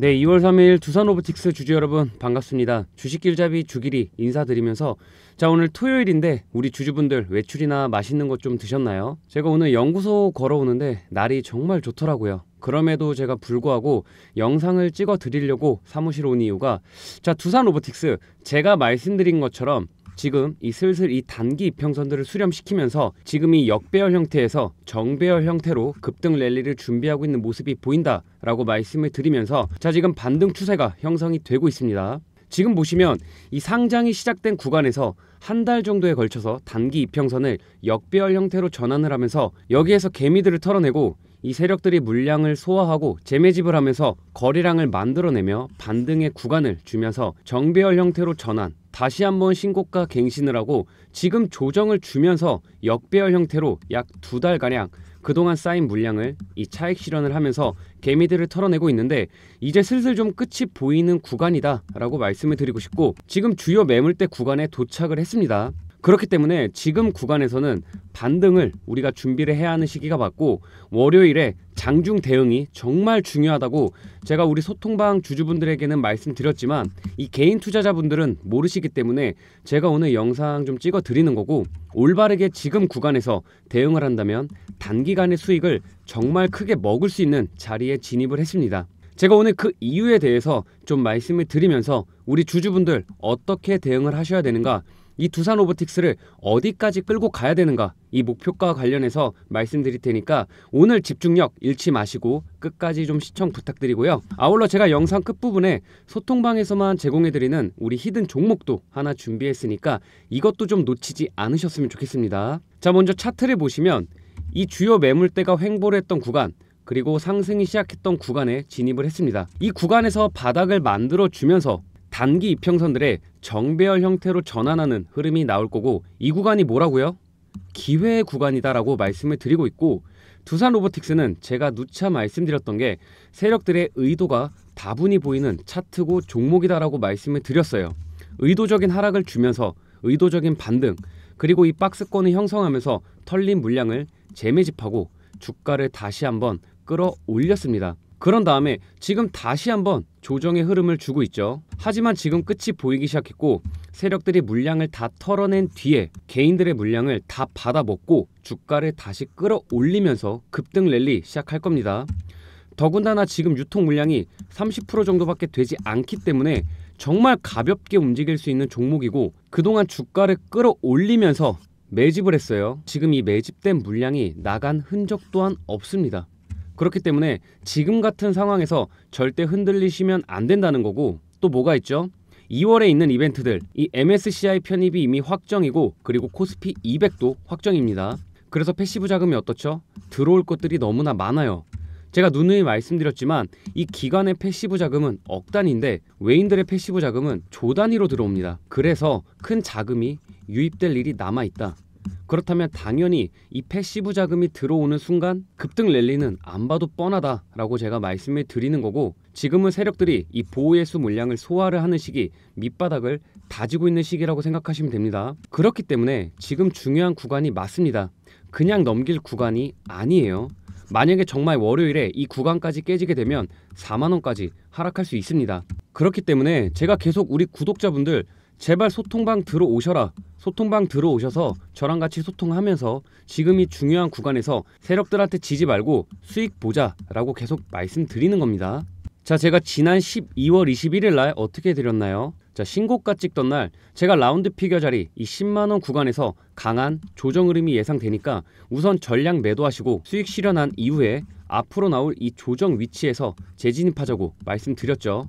네, 2월 3일 두산 오브틱스 주주 여러분 반갑습니다. 주식길잡이 주길이 인사드리면서 자 오늘 토요일인데 우리 주주분들 외출이나 맛있는 것 좀 드셨나요? 제가 오늘 연구소 걸어오는데 날이 정말 좋더라고요. 그럼에도 제가 불구하고 영상을 찍어 드리려고 사무실 온 이유가 자 두산 오브틱스 제가 말씀드린 것처럼 지금 이 슬슬 이 단기 이평선들을 수렴시키면서 지금 이 역배열 형태에서 정배열 형태로 급등 랠리를 준비하고 있는 모습이 보인다라고 말씀을 드리면서 자 지금 반등 추세가 형성이 되고 있습니다. 지금 보시면 이 상장이 시작된 구간에서 한 달 정도에 걸쳐서 단기 이평선을 역배열 형태로 전환을 하면서 여기에서 개미들을 털어내고 이 세력들이 물량을 소화하고 재매집을 하면서 거래량을 만들어내며 반등의 구간을 주면서 정배열 형태로 전환 다시 한번 신고가 갱신을 하고 지금 조정을 주면서 역배열 형태로 약 두 달가량 그동안 쌓인 물량을 이 차익 실현을 하면서 개미들을 털어내고 있는데 이제 슬슬 좀 끝이 보이는 구간이다 라고 말씀을 드리고 싶고 지금 주요 매물대 구간에 도착을 했습니다. 그렇기 때문에 지금 구간에서는 반등을 우리가 준비를 해야 하는 시기가 맞고 월요일에 장중 대응이 정말 중요하다고 제가 우리 소통방 주주분들에게는 말씀드렸지만 이 개인 투자자분들은 모르시기 때문에 제가 오늘 영상 좀 찍어 드리는 거고 올바르게 지금 구간에서 대응을 한다면 단기간의 수익을 정말 크게 먹을 수 있는 자리에 진입을 했습니다. 제가 오늘 그 이유에 대해서 좀 말씀을 드리면서 우리 주주분들 어떻게 대응을 하셔야 되는가 이 두산 로보틱스를 어디까지 끌고 가야 되는가 이 목표가 관련해서 말씀드릴 테니까 오늘 집중력 잃지 마시고 끝까지 좀 시청 부탁드리고요. 아울러 제가 영상 끝부분에 소통방에서만 제공해드리는 우리 히든 종목도 하나 준비했으니까 이것도 좀 놓치지 않으셨으면 좋겠습니다. 자 먼저 차트를 보시면 이 주요 매물대가 횡보를 했던 구간 그리고 상승이 시작했던 구간에 진입을 했습니다. 이 구간에서 바닥을 만들어주면서 단기 이평선들의 정배열 형태로 전환하는 흐름이 나올 거고 이 구간이 뭐라고요? 기회의 구간이다라고 말씀을 드리고 있고 두산 로보틱스는 제가 누차 말씀드렸던 게 세력들의 의도가 다분히 보이는 차트고 종목이다라고 말씀을 드렸어요. 의도적인 하락을 주면서 의도적인 반등 그리고 이 박스권을 형성하면서 털린 물량을 재매집하고 주가를 다시 한번 끌어올렸습니다. 그런 다음에 지금 다시 한번 조정의 흐름을 주고 있죠. 하지만 지금 끝이 보이기 시작했고 세력들이 물량을 다 털어낸 뒤에 개인들의 물량을 다 받아먹고 주가를 다시 끌어올리면서 급등 랠리 시작할 겁니다. 더군다나 지금 유통 물량이 30% 정도밖에 되지 않기 때문에 정말 가볍게 움직일 수 있는 종목이고 그동안 주가를 끌어올리면서 매집을 했어요. 지금 이 매집된 물량이 나간 흔적 또한 없습니다. 그렇기 때문에 지금 같은 상황에서 절대 흔들리시면 안 된다는 거고 또 뭐가 있죠? 2월에 있는 이벤트들 이 MSCI 편입이 이미 확정이고 그리고 코스피 200도 확정입니다. 그래서 패시브 자금이 어떻죠? 들어올 것들이 너무나 많아요. 제가 누누이 말씀드렸지만 이 기관의 패시브 자금은 억 단위인데 외인들의 패시브 자금은 조 단위로 들어옵니다. 그래서 큰 자금이 유입될 일이 남아 있다. 그렇다면 당연히 이 패시브 자금이 들어오는 순간 급등 랠리는 안 봐도 뻔하다라고 제가 말씀을 드리는 거고 지금은 세력들이 이 보호예수 물량을 소화를 하는 시기 밑바닥을 다지고 있는 시기라고 생각하시면 됩니다. 그렇기 때문에 지금 중요한 구간이 맞습니다. 그냥 넘길 구간이 아니에요. 만약에 정말 월요일에 이 구간까지 깨지게 되면 4만원까지 하락할 수 있습니다. 그렇기 때문에 제가 계속 우리 구독자분들 제발 소통방 들어오셔라. 소통방 들어오셔서 저랑 같이 소통하면서 지금 이 중요한 구간에서 세력들한테 지지 말고 수익 보자라고 계속 말씀드리는 겁니다. 자, 제가 지난 12월 21일 날 어떻게 드렸나요? 자, 신고가 찍던 날 제가 라운드 피겨 자리 이 10만 원 구간에서 강한 조정 흐름이 예상되니까 우선 전량 매도하시고 수익 실현한 이후에 앞으로 나올 이 조정 위치에서 재진입하자고 말씀드렸죠.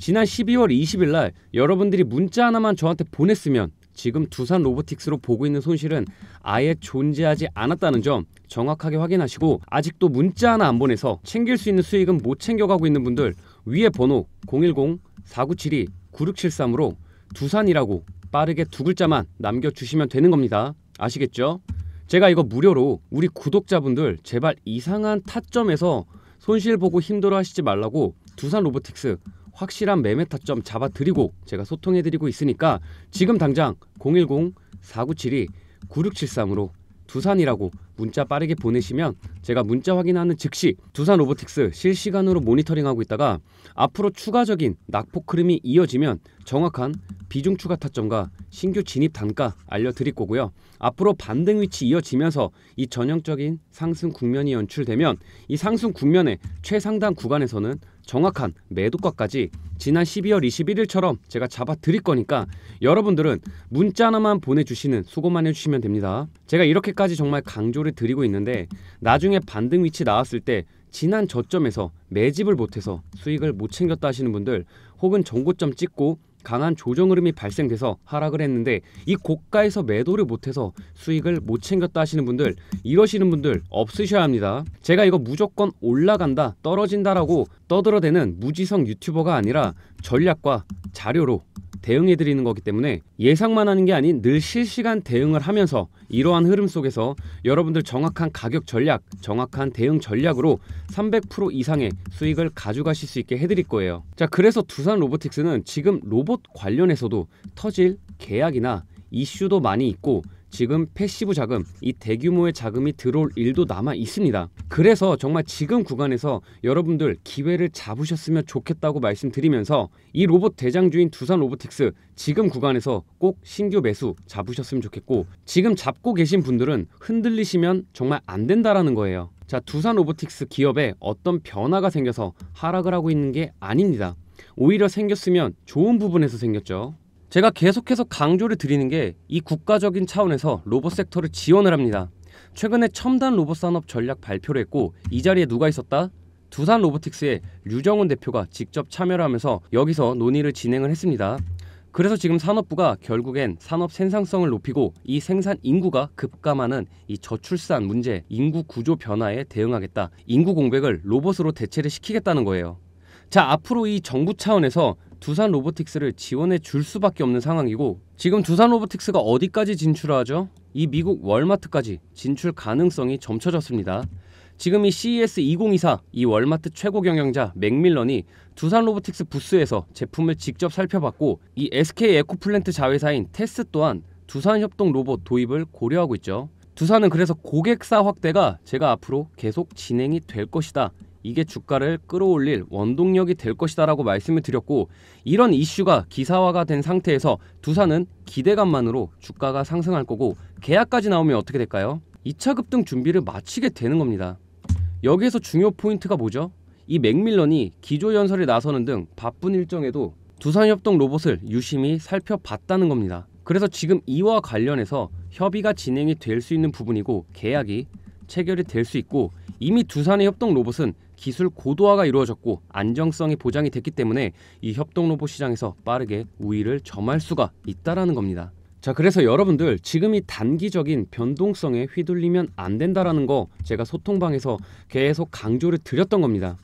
지난 12월 20일 날 여러분들이 문자 하나만 저한테 보냈으면 지금 두산 로보틱스로 보고 있는 손실은 아예 존재하지 않았다는 점 정확하게 확인하시고 아직도 문자 하나 안 보내서 챙길 수 있는 수익은 못 챙겨가고 있는 분들 위에 번호 010-4972-9673으로 두산이라고 빠르게 두 글자만 남겨주시면 되는 겁니다. 아시겠죠? 제가 이거 무료로 우리 구독자분들 제발 이상한 타점에서 손실 보고 힘들어 하시지 말라고 두산 로보틱스 확실한 매매 타점 잡아드리고 제가 소통해드리고 있으니까 지금 당장 010-4972-9673으로 두산이라고 문자 빠르게 보내시면 제가 문자 확인하는 즉시 두산 로보틱스 실시간으로 모니터링하고 있다가 앞으로 추가적인 낙폭 흐름이 이어지면 정확한 비중 추가 타점과 신규 진입 단가 알려드릴 거고요. 앞으로 반등 위치 이어지면서 이 전형적인 상승 국면이 연출되면 이 상승 국면의 최상단 구간에서는 정확한 매도가까지 지난 12월 21일처럼 제가 잡아 드릴 거니까 여러분들은 문자 하나만 보내주시는 수고만 해주시면 됩니다. 제가 이렇게까지 정말 강조를 드리고 있는데 나중에 반등 위치 나왔을 때 지난 저점에서 매집을 못해서 수익을 못 챙겼다 하시는 분들 혹은 정고점 찍고 강한 조정 흐름이 발생돼서 하락을 했는데 이 고가에서 매도를 못해서 수익을 못 챙겼다 하시는 분들 이러시는 분들 없으셔야 합니다. 제가 이거 무조건 올라간다 떨어진다라고 떠들어대는 무지성 유튜버가 아니라 전략과 자료로 대응해 드리는 거기 때문에 예상만 하는 게 아닌 늘 실시간 대응을 하면서 이러한 흐름 속에서 여러분들 정확한 가격 전략, 정확한 대응 전략으로 300% 이상의 수익을 가져가실 수 있게 해드릴 거예요. 자, 그래서 두산 로보틱스는 지금 로봇 관련해서도 터질 계약이나 이슈도 많이 있고 지금 패시브 자금, 이 대규모의 자금이 들어올 일도 남아 있습니다. 그래서 정말 지금 구간에서 여러분들 기회를 잡으셨으면 좋겠다고 말씀드리면서 이 로봇 대장주인 두산 로보틱스 지금 구간에서 꼭 신규 매수 잡으셨으면 좋겠고 지금 잡고 계신 분들은 흔들리시면 정말 안 된다라는 거예요. 자, 두산 로보틱스 기업에 어떤 변화가 생겨서 하락을 하고 있는 게 아닙니다. 오히려 생겼으면 좋은 부분에서 생겼죠. 제가 계속해서 강조를 드리는 게 이 국가적인 차원에서 로봇 섹터를 지원을 합니다. 최근에 첨단 로봇 산업 전략 발표를 했고 이 자리에 누가 있었다? 두산 로보틱스의 류정훈 대표가 직접 참여를 하면서 여기서 논의를 진행을 했습니다. 그래서 지금 산업부가 결국엔 산업 생산성을 높이고 이 생산 인구가 급감하는 이 저출산 문제, 인구 구조 변화에 대응하겠다. 인구 공백을 로봇으로 대체를 시키겠다는 거예요. 자, 앞으로 이 정부 차원에서 두산 로보틱스를 지원해 줄 수밖에 없는 상황이고 지금 두산 로보틱스가 어디까지 진출하죠? 이 미국 월마트까지 진출 가능성이 점쳐졌습니다. 지금 이 CES 2024 이 월마트 최고 경영자 맥밀런이 두산 로보틱스 부스에서 제품을 직접 살펴봤고 이 SK 에코플랜트 자회사인 테스 또한 두산 협동 로봇 도입을 고려하고 있죠. 두산은 그래서 고객사 확대가 제가 앞으로 계속 진행이 될 것이다 이게 주가를 끌어올릴 원동력이 될 것이다라고 말씀을 드렸고 이런 이슈가 기사화가 된 상태에서 두산은 기대감만으로 주가가 상승할 거고 계약까지 나오면 어떻게 될까요? 2차 급등 준비를 마치게 되는 겁니다. 여기에서 중요 포인트가 뭐죠? 이 맥밀런이 기조연설에 나서는 등 바쁜 일정에도 두산협동 로봇을 유심히 살펴봤다는 겁니다. 그래서 지금 이와 관련해서 협의가 진행이 될 수 있는 부분이고 계약이 체결이 될 수 있고 이미 두산의 협동 로봇은 기술 고도화가 이루어졌고 안정성이 보장이 됐기 때문에 이 협동 로봇 시장에서 빠르게 우위를 점할 수가 있다라는 겁니다. 자, 그래서 여러분들 지금 이 단기적인 변동성에 휘둘리면 안 된다라는 거 제가 소통방에서 계속 강조를 드렸던 겁니다.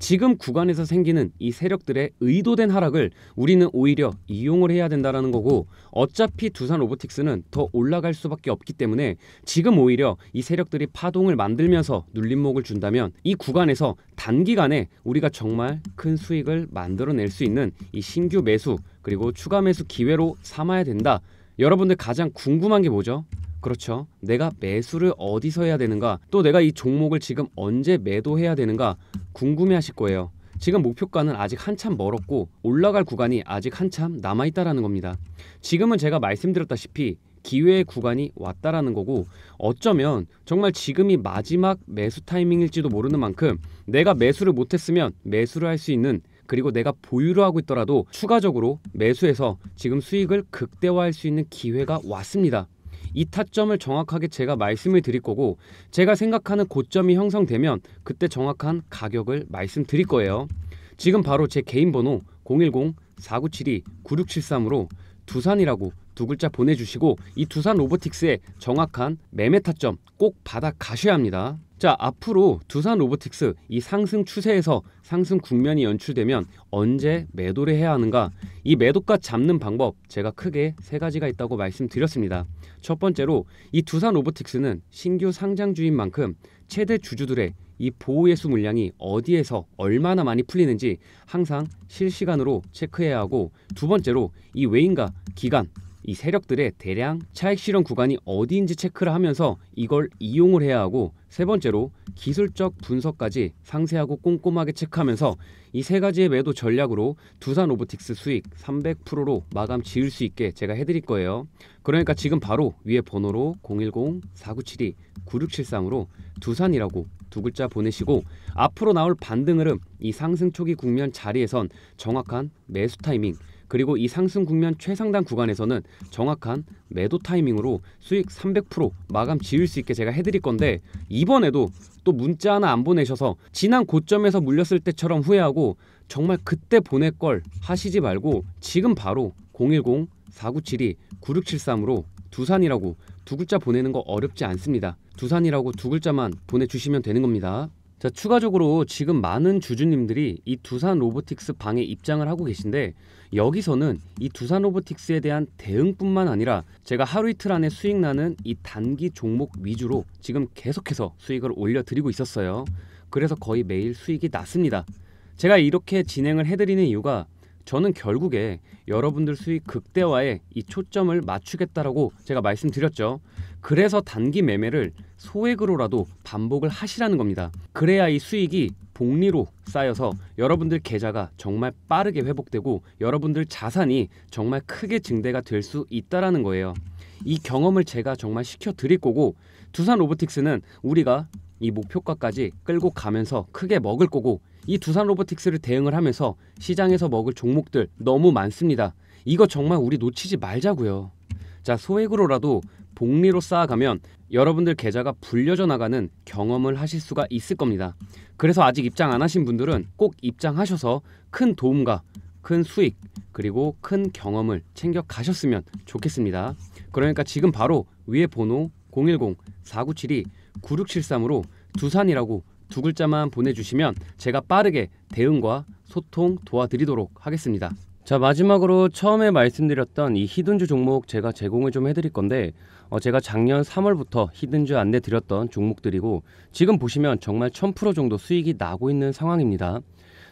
지금 구간에서 생기는 이 세력들의 의도된 하락을 우리는 오히려 이용을 해야 된다라는 거고 어차피 두산 로보틱스는 더 올라갈 수밖에 없기 때문에 지금 오히려 이 세력들이 파동을 만들면서 눌림목을 준다면 이 구간에서 단기간에 우리가 정말 큰 수익을 만들어낼 수 있는 이 신규 매수 그리고 추가 매수 기회로 삼아야 된다. 여러분들 가장 궁금한 게 뭐죠? 그렇죠. 내가 매수를 어디서 해야 되는가, 또 내가 이 종목을 지금 언제 매도해야 되는가 궁금해 하실 거예요. 지금 목표가는 아직 한참 멀었고 올라갈 구간이 아직 한참 남아 있다라는 겁니다. 지금은 제가 말씀드렸다시피 기회의 구간이 왔다라는 거고 어쩌면 정말 지금이 마지막 매수 타이밍일지도 모르는 만큼 내가 매수를 못했으면 매수를 할 수 있는 그리고 내가 보유를 하고 있더라도 추가적으로 매수해서 지금 수익을 극대화할 수 있는 기회가 왔습니다. 이 타점을 정확하게 제가 말씀을 드릴 거고 제가 생각하는 고점이 형성되면 그때 정확한 가격을 말씀드릴 거예요. 지금 바로 제 개인 번호 010-4972-9673으로 두산이라고 두 글자 보내주시고 이 두산 로보틱스의 정확한 매매 타점 꼭 받아 가셔야 합니다. 자, 앞으로 두산 로보틱스 이 상승 추세에서 상승 국면이 연출되면 언제 매도를 해야 하는가? 이 매도가 잡는 방법 제가 크게 세 가지가 있다고 말씀드렸습니다. 첫 번째로 이 두산 로보틱스는 신규 상장 주인 만큼 최대 주주들의 이 보호 예수 물량이 어디에서 얼마나 많이 풀리는지 항상 실시간으로 체크해야 하고 두 번째로 이 외인과 기간 이 세력들의 대량 차익 실현 구간이 어디인지 체크를 하면서 이걸 이용을 해야 하고 세 번째로 기술적 분석까지 상세하고 꼼꼼하게 체크하면서 이 세 가지의 매도 전략으로 두산 로보틱스 수익 300%로 마감 지을 수 있게 제가 해드릴 거예요. 그러니까 지금 바로 위에 번호로 010-4972-9673으로 두산이라고 두 글자 보내시고 앞으로 나올 반등 흐름 이 상승 초기 국면 자리에선 정확한 매수 타이밍 그리고 이 상승 국면 최상단 구간에서는 정확한 매도 타이밍으로 수익 300% 마감 지을 수 있게 제가 해드릴 건데 이번에도 또 문자 하나 안 보내셔서 지난 고점에서 물렸을 때처럼 후회하고 정말 그때 보낼 걸 하시지 말고 지금 바로 010-4972-9673으로 두산이라고 두 글자 보내는 거 어렵지 않습니다. 두산이라고 두 글자만 보내주시면 되는 겁니다. 자, 추가적으로 지금 많은 주주님들이 이 두산 로보틱스 방에 입장을 하고 계신데 여기서는 이 두산 로보틱스에 대한 대응뿐만 아니라 제가 하루 이틀 안에 수익 나는 이 단기 종목 위주로 지금 계속해서 수익을 올려드리고 있었어요. 그래서 거의 매일 수익이 났습니다. 제가 이렇게 진행을 해드리는 이유가 저는 결국에 여러분들 수익 극대화에 이 초점을 맞추겠다라고 제가 말씀드렸죠. 그래서 단기 매매를 소액으로라도 반복을 하시라는 겁니다. 그래야 이 수익이 복리로 쌓여서 여러분들 계좌가 정말 빠르게 회복되고 여러분들 자산이 정말 크게 증대가 될 수 있다라는 거예요. 이 경험을 제가 정말 시켜 드릴 거고 두산 로보틱스는 우리가 이 목표가까지 끌고 가면서 크게 먹을 거고 이 두산 로보틱스를 대응을 하면서 시장에서 먹을 종목들 너무 많습니다. 이거 정말 우리 놓치지 말자고요. 자 소액으로라도 복리로 쌓아가면 여러분들 계좌가 불려져 나가는 경험을 하실 수가 있을 겁니다. 그래서 아직 입장 안 하신 분들은 꼭 입장하셔서 큰 도움과 큰 수익 그리고 큰 경험을 챙겨 가셨으면 좋겠습니다. 그러니까 지금 바로 위에 번호 010-4972-9673으로 두산이라고 두 글자만 보내주시면 제가 빠르게 대응과 소통 도와드리도록 하겠습니다. 자 마지막으로 처음에 말씀드렸던 이 히든주 종목 제가 제공을 좀 해드릴 건데 어, 제가 작년 3월부터 히든주 안내 드렸던 종목들이고 지금 보시면 정말 1000% 정도 수익이 나고 있는 상황입니다.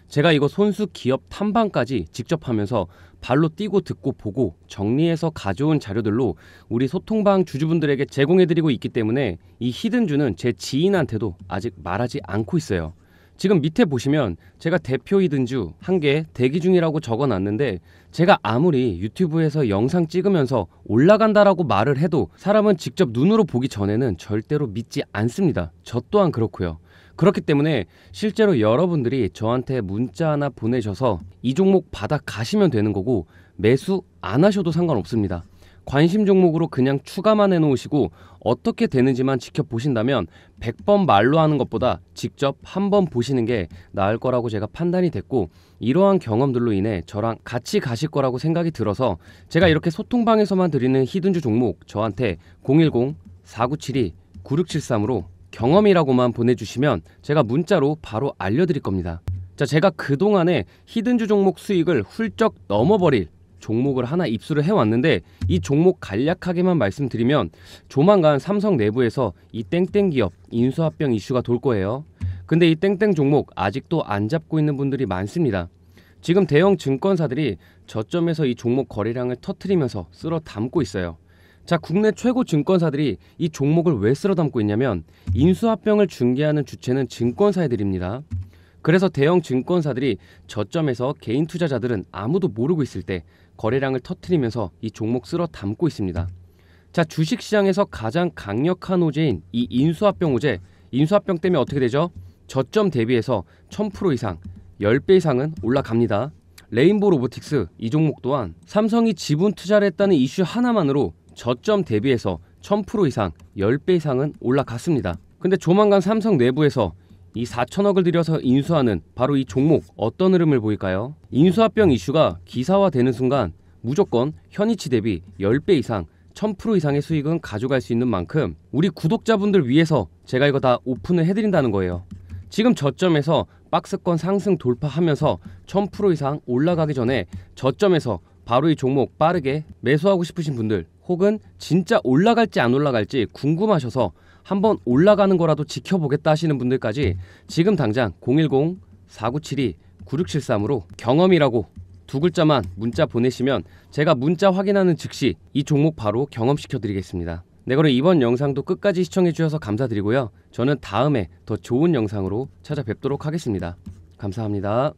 제가 이거 손수 기업 탐방까지 직접 하면서 발로 뛰고 듣고 보고 정리해서 가져온 자료들로 우리 소통방 주주분들에게 제공해드리고 있기 때문에 이 히든주는 제 지인한테도 아직 말하지 않고 있어요. 지금 밑에 보시면 제가 대표이든주 한 개 대기 중이라고 적어놨는데 제가 아무리 유튜브에서 영상 찍으면서 올라간다라고 말을 해도 사람은 직접 눈으로 보기 전에는 절대로 믿지 않습니다. 저 또한 그렇고요. 그렇기 때문에 실제로 여러분들이 저한테 문자 하나 보내셔서 이 종목 받아 가시면 되는 거고 매수 안 하셔도 상관없습니다. 관심 종목으로 그냥 추가만 해놓으시고 어떻게 되는지만 지켜보신다면 100번 말로 하는 것보다 직접 한 번 보시는 게 나을 거라고 제가 판단이 됐고 이러한 경험들로 인해 저랑 같이 가실 거라고 생각이 들어서 제가 이렇게 소통방에서만 드리는 히든주 종목 저한테 010-4972-9673으로 경험이라고만 보내주시면 제가 문자로 바로 알려드릴 겁니다. 자, 제가 그동안에 히든주 종목 수익을 훌쩍 넘어버릴 종목을 하나 입수를 해왔는데 이 종목 간략하게만 말씀드리면 조만간 삼성 내부에서 이 땡땡 기업 인수합병 이슈가 돌 거예요. 근데 이 땡땡 종목 아직도 안 잡고 있는 분들이 많습니다. 지금 대형 증권사들이 저점에서 이 종목 거래량을 터트리면서 쓸어 담고 있어요. 자, 국내 최고 증권사들이 이 종목을 왜 쓸어 담고 있냐면 인수합병을 중개하는 주체는 증권사들입니다. 그래서 대형 증권사들이 저점에서 개인 투자자들은 아무도 모르고 있을 때 거래량을 터트리면서 이 종목 쓸어 담고 있습니다. 자, 주식 시장에서 가장 강력한 호재인 이 인수합병 호재. 인수합병 때문에 어떻게 되죠? 저점 대비해서 1000% 이상, 10배 이상은 올라갑니다. 레인보 로보틱스 이 종목 또한 삼성이 지분 투자를 했다는 이슈 하나만으로 저점 대비해서 1000% 이상, 10배 이상은 올라갔습니다. 근데 조만간 삼성 내부에서 이 4천억을 들여서 인수하는 바로 이 종목 어떤 흐름을 보일까요? 인수합병 이슈가 기사화되는 순간 무조건 현위치 대비 10배 이상 1000% 이상의 수익은 가져갈 수 있는 만큼 우리 구독자분들 위해서 제가 이거 다 오픈을 해드린다는 거예요. 지금 저점에서 박스권 상승 돌파하면서 1000% 이상 올라가기 전에 저점에서 바로 이 종목 빠르게 매수하고 싶으신 분들 혹은 진짜 올라갈지 안 올라갈지 궁금하셔서 한번 올라가는 거라도 지켜보겠다 하시는 분들까지 지금 당장 010-4972-9673으로 경험이라고 두 글자만 문자 보내시면 제가 문자 확인하는 즉시 이 종목 바로 경험시켜 드리겠습니다. 네 그럼 이번 영상도 끝까지 시청해 주셔서 감사드리고요. 저는 다음에 더 좋은 영상으로 찾아뵙도록 하겠습니다. 감사합니다.